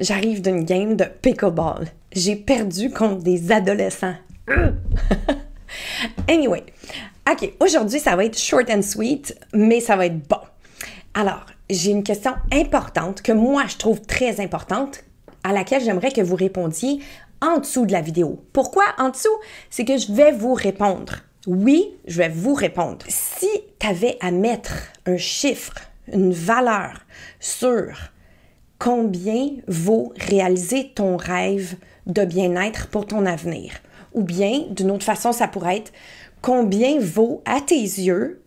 J'arrive d'une game de pickleball. J'ai perdu contre des adolescents. anyway, ok, aujourd'hui ça va être short and sweet, mais ça va être bon. Alors, j'ai une question importante que moi je trouve très importante, à laquelle j'aimerais que vous répondiez en dessous de la vidéo. Pourquoi en dessous? C'est que je vais vous répondre. Oui, je vais vous répondre. Si tu avais à mettre un chiffre, une valeur sur combien vaut réaliser ton rêve de bien-être pour ton avenir. Ou bien, d'une autre façon, ça pourrait être combien vaut à tes yeux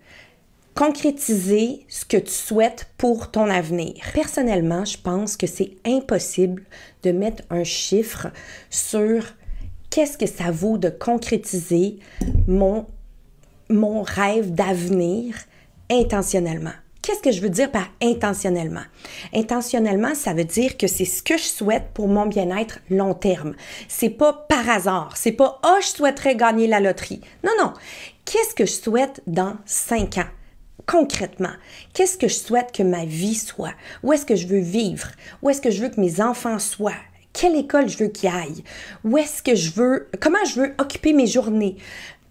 concrétiser ce que tu souhaites pour ton avenir. Personnellement, je pense que c'est impossible de mettre un chiffre sur qu'est-ce que ça vaut de concrétiser mon, mon rêve d'avenir intentionnellement. Qu'est-ce que je veux dire par intentionnellement? Intentionnellement, ça veut dire que c'est ce que je souhaite pour mon bien-être long terme. C'est pas par hasard. C'est pas, oh, je souhaiterais gagner la loterie. Non, non. Qu'est-ce que je souhaite dans cinq ans? concrètement, qu'est-ce que je souhaite que ma vie soit? Où est-ce que je veux vivre? Où est-ce que je veux que mes enfants soient? Quelle école je veux qu'ils aillent? Où est-ce que je veux, comment je veux occuper mes journées?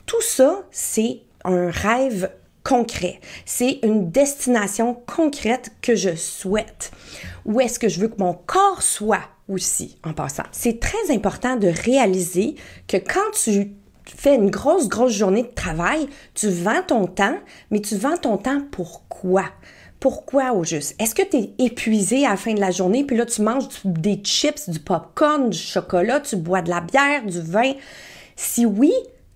Tout ça, c'est un rêve concret. C'est une destination concrète que je souhaite. Où est-ce que je veux que mon corps soit aussi en passant? C'est très important de réaliser que quand tu fais une grosse, grosse journée de travail, tu vends ton temps, mais tu vends ton temps pourquoi? Pourquoi au juste? Est-ce que tu es épuisé à la fin de la journée, puis là tu manges des chips, du pop-corn, du chocolat, tu bois de la bière, du vin? Si oui,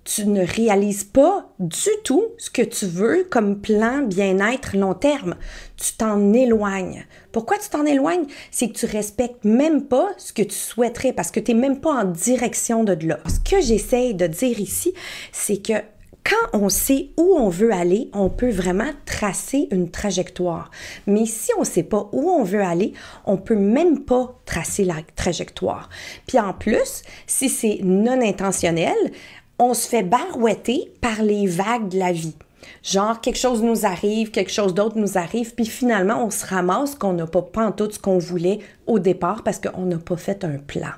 tu ne réalises pas du tout ce que tu veux comme plan bien-être long terme. Tu t'en éloignes. Pourquoi tu t'en éloignes? C'est que tu respectes même pas ce que tu souhaiterais parce que tu n'es même pas en direction de là. Ce que j'essaye de dire ici, c'est que quand on sait où on veut aller, on peut vraiment tracer une trajectoire. Mais si on ne sait pas où on veut aller, on peut même pas tracer la trajectoire. Puis en plus, si c'est non intentionnel, on se fait barouetter par les vagues de la vie. Genre, quelque chose nous arrive, quelque chose d'autre nous arrive, puis finalement, on se ramasse qu'on n'a pas tout ce qu'on voulait au départ parce qu'on n'a pas fait un plan.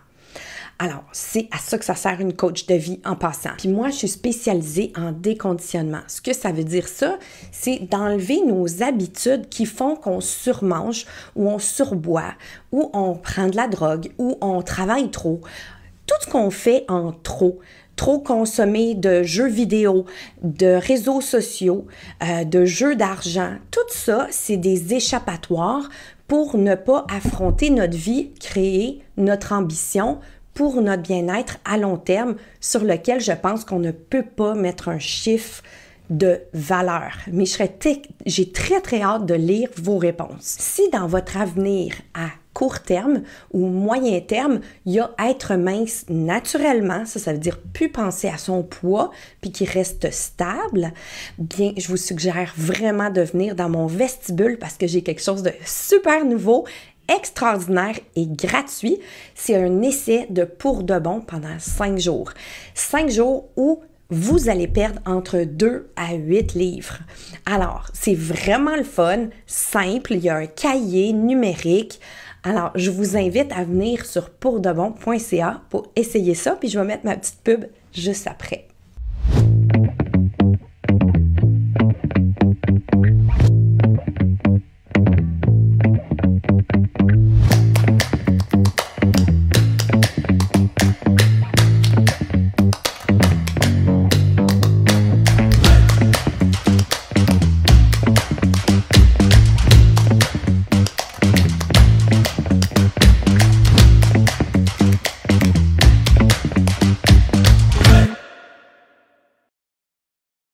Alors, c'est à ça que ça sert une coach de vie en passant. Puis moi, je suis spécialisée en déconditionnement. Ce que ça veut dire ça, c'est d'enlever nos habitudes qui font qu'on surmange ou on surboit ou on prend de la drogue ou on travaille trop. Tout ce qu'on fait en trop trop consommer de jeux vidéo, de réseaux sociaux, euh, de jeux d'argent. Tout ça, c'est des échappatoires pour ne pas affronter notre vie, créer notre ambition pour notre bien-être à long terme, sur lequel je pense qu'on ne peut pas mettre un chiffre de valeur. Mais j'ai très très hâte de lire vos réponses. Si dans votre avenir à court terme ou moyen terme, il y a être mince naturellement, ça, ça veut dire plus penser à son poids, puis qui reste stable, bien, je vous suggère vraiment de venir dans mon vestibule parce que j'ai quelque chose de super nouveau extraordinaire et gratuit. C'est un essai de pour de bon pendant cinq jours. Cinq jours où vous allez perdre entre 2 à 8 livres. Alors, c'est vraiment le fun, simple, il y a un cahier numérique. Alors, je vous invite à venir sur pourdebon.ca pour essayer ça, puis je vais mettre ma petite pub juste après.